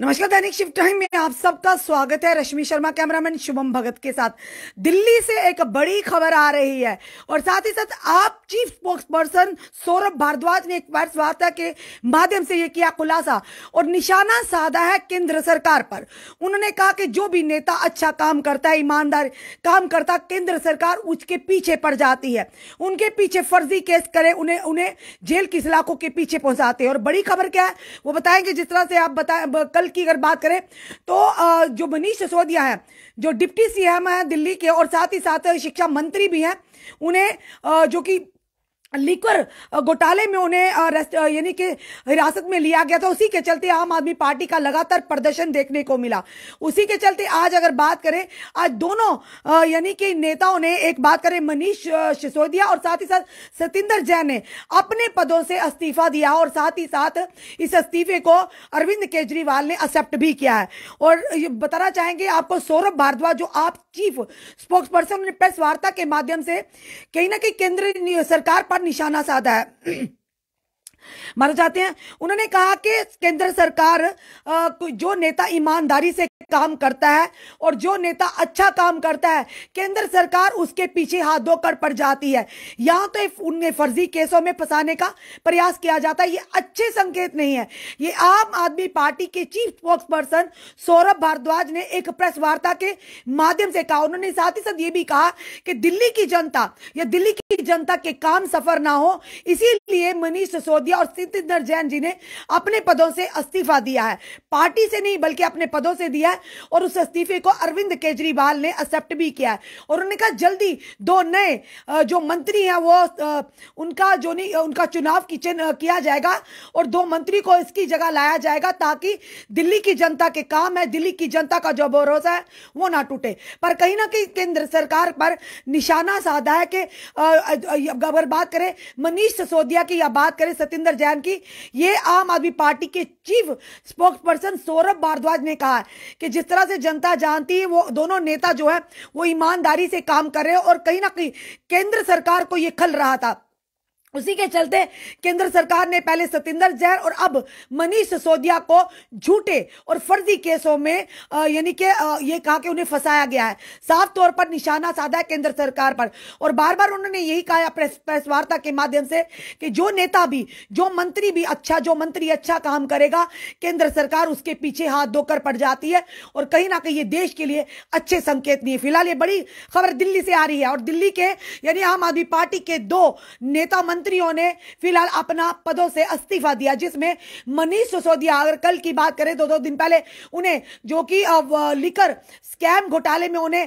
नमस्कार दैनिक shift time में आप सबका स्वागत है रश्मि शर्मा कैमरामैन शुभम भगत के साथ दिल्ली से एक बड़ी खबर आ रही है और साथ ही साथ AAP chief spokesperson Saurabh Bharadwaj ने एक प्रेस वार्ता के माध्यम से यह किया खुलासा और निशाना साधा है केंद्र सरकार पर उन्होंने कहा कि जो भी नेता अच्छा काम करता है ईमानदार काम करता केंद्र सरकार उसके पीछे पड़ जाती है उनके पीछे फर्जी केस करे उन्हें उन्हें जेल की सलाखों के पीछे पहुंचाते हैं और बड़ी खबर क्या है वो बताएंगे जिस तरह से आप बताए कल कल की अगर बात करें तो जो मनीष सिसोदिया है जो डिप्टी सीएम है दिल्ली के और साथ ही साथ शिक्षा मंत्री भी हैं उन्हें जो कि लीकर घोटाले में उन्हें यानी कि हिरासत में लिया गया था उसी के चलते आम आदमी पार्टी का लगातार प्रदर्शन देखने को मिला उसी के चलते आज अगर बात करें आज दोनों यानी कि नेताओं ने एक बात करें मनीष सिसोदिया और साथ ही साथ सतेंद्र जैन ने अपने पदों से इस्तीफा दिया और साथ ही साथ इस इस्तीफे को अरविंद केजरीवाल ने एक्सेप्ट भी किया है और बताना चाहेंगे आपको सौरभ भारद्वाज जो आप चीफ स्पोक्स पर्सन ने प्रेस वार्ता के माध्यम से कहीं ना कहीं केंद्र सरकार पर निशाना साधा है माना जाते हैं उन्होंने कहा कि केंद्र सरकार जो नेता ईमानदारी से काम करता है और जो नेता अच्छा काम करता है केंद्र सरकार उसके पीछे हाथ धोकर पड़ जाती है यहां तो उन्हें फर्जी केसों में फंसाने का प्रयास किया जाता है ये अच्छे संकेत नहीं है ये आम आदमी पार्टी के chief spokesperson Saurabh Bharadwaj ने एक प्रेस वार्ता के माध्यम से कहा उन्होंने साथ ही साथ ये भी कहा कि दिल्ली की जनता या दिल्ली की जनता के काम सफर ना हो इसीलिए मनीष सिसोदिया और सिद्धिंदर जैन जी ने अपने पदों से इस्तीफा दिया है पार्टी से नहीं बल्कि अपने पदों से दिया है और उस इस्तीफे को अरविंद केजरीवाल ने एक्सेप्ट भी किया है और उन्होंने कहा जल्दी दो नए जो मंत्री हैं वो उनका जो नहीं उनका चुनाव किया जाएगा और दो मंत्री को इसकी जगह लाया जाएगा ताकि दिल्ली की जनता के काम है दिल्ली की जनता का जो भरोसा है वो ना टूटे पर कहीं ना कहीं केंद्र सरकार पर निशाना साधा है कि अगर बात करें मनीष सिसोदिया की या बात करें सतेंद्र जैन की ये आम आदमी पार्टी के chief spokesperson Saurabh Bharadwaj ने कहा है कि कि जिस तरह से जनता जानती है वो दोनों नेता जो है वो ईमानदारी से काम कर रहे हैं और कहीं ना कहीं केंद्र सरकार को ये खल रहा था उसी के चलते केंद्र सरकार ने पहले सतेंद्र जैन और अब मनीष सिसोदिया को झूठे और फर्जी केसों में यानी कि ये कहा कि उन्हें फंसाया गया है साफ तौर पर निशाना साधा है केंद्र सरकार पर और बार बार उन्होंने यही कहा प्रेस प्रेस वार्ता के माध्यम से कि जो नेता भी जो मंत्री भी अच्छा जो मंत्री अच्छा काम करेगा केंद्र सरकार उसके पीछे हाथ धोकर पड़ जाती है और कहीं ना कहीं ये देश के लिए अच्छे संकेत नहीं है फिलहाल ये बड़ी खबर दिल्ली से आ रही है और दिल्ली के यानी आम आदमी पार्टी के दो नेता मंत्री मंत्रियों ने फिलहाल अपना पदों से अस्तीफा दिया जिसमें मनीष सिसोदिया अगर कल की बात करें दो तो दो दिन पहले उन्हें जो कि लिकर स्कैम घोटाले में उन्हें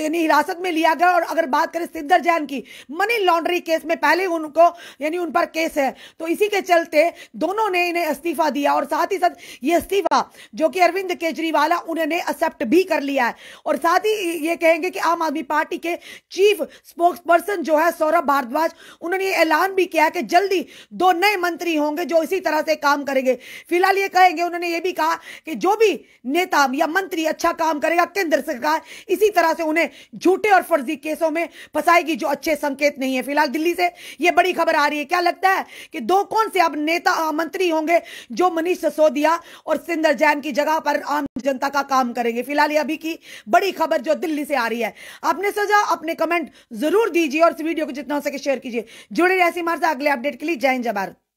यानी हिरासत में लिया गया और अगर बात करें सिद्धर जैन की मनी लॉन्ड्री केस में पहले उनको यानी उन पर केस है तो इसी के चलते दोनों ने इन्हें इस्तीफा दिया और साथ ही साथ ये इस्तीफा जो कि अरविंद केजरीवाल उन्होंने एक्सेप्ट भी कर लिया है और साथ ही ये कहेंगे कि आम आदमी पार्टी के चीफ स्पोक्स पर्सन जो है सौरभ भारद्वाज उन्होंने ऐलान भी किया कि जल्दी दो नए मंत्री होंगे जो इसी तरह से काम करेंगे फिलहाल ये कहेंगे उन्होंने ये भी कहा कि जो भी नेता या मंत्री अच्छा काम करेगा केंद्र सरकार इसी तरह से उन्हें झूठे और फर्जी केसों में फंसाएगी जो अच्छे संकेत नहीं है फिलहाल दिल्ली से ये बड़ी खबर आ रही है क्या लगता है कि दो कौन से अब नेता मंत्री होंगे जो मनीष सिसोदिया और सिंदर जैन की जगह पर आम जनता का काम करेंगे फिलहाल ये अभी की बड़ी खबर जो दिल्ली से आ रही है आपने सजा अपने कमेंट जरूर दीजिए और इस वीडियो को जितना हो सके शेयर कीजिए जुड़े ऐसी हमारे अगले अपडेट के लिए जय हिंद जय भारत